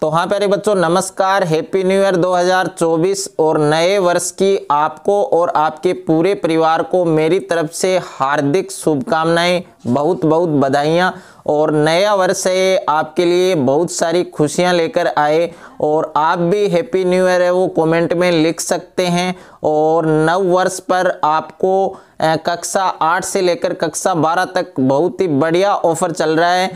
तो हाँ प्यारे बच्चों नमस्कार हैप्पी न्यू ईयर 2024 और नए वर्ष की आपको और आपके पूरे परिवार को मेरी तरफ से हार्दिक शुभकामनाएं बहुत बहुत बधाइयाँ और नया वर्ष है आपके लिए बहुत सारी खुशियाँ लेकर आए और आप भी हैप्पी न्यू ईयर है वो कमेंट में लिख सकते हैं और नव वर्ष पर आपको कक्षा आठ से लेकर कक्षा बारह तक बहुत ही बढ़िया ऑफर चल रहा है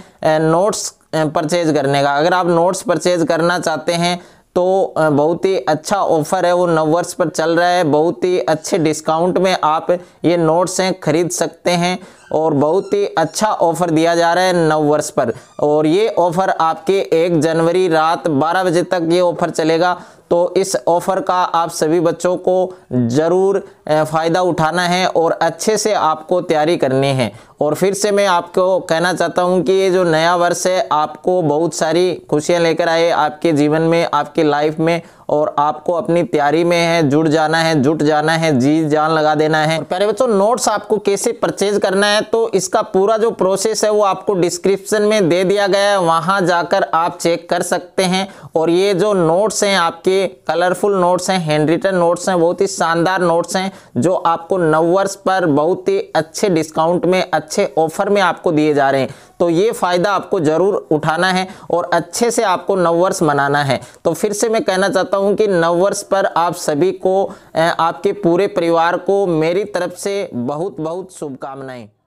नोट्स परचेज करने का अगर आप नोट्स परचेज करना चाहते हैं तो बहुत ही अच्छा ऑफर है वो नववर्ष पर चल रहा है बहुत ही अच्छे डिस्काउंट में आप ये नोट्स हैं खरीद सकते हैं और बहुत ही अच्छा ऑफर दिया जा रहा है नववर्ष पर और ये ऑफर आपके एक जनवरी रात 12 बजे तक ये ऑफर चलेगा तो इस ऑफ़र का आप सभी बच्चों को ज़रूर फ़ायदा उठाना है और अच्छे से आपको तैयारी करनी है और फिर से मैं आपको कहना चाहता हूं कि ये जो नया वर्ष है आपको बहुत सारी खुशियां लेकर आए आपके जीवन में आपकी लाइफ में और आपको अपनी तैयारी में है जुड़ जाना है जुट जाना है जी जान लगा देना है प्यारे बच्चों नोट्स आपको कैसे परचेज करना है तो इसका पूरा जो प्रोसेस है वो आपको डिस्क्रिप्शन में दे दिया गया है वहाँ जाकर आप चेक कर सकते हैं और ये जो नोट्स हैं आपके कलरफुल नोट्स हैं हैंड रिटन नोट्स हैं बहुत ही शानदार नोट्स हैं जो आपको नव वर्ष पर बहुत ही अच्छे डिस्काउंट में अच्छे ऑफर में आपको दिए जा रहे हैं तो ये फ़ायदा आपको ज़रूर उठाना है और अच्छे से आपको नववर्ष मनाना है तो फिर से मैं कहना चाहता हूँ कि नववर्ष पर आप सभी को आपके पूरे परिवार को मेरी तरफ से बहुत बहुत शुभकामनाएं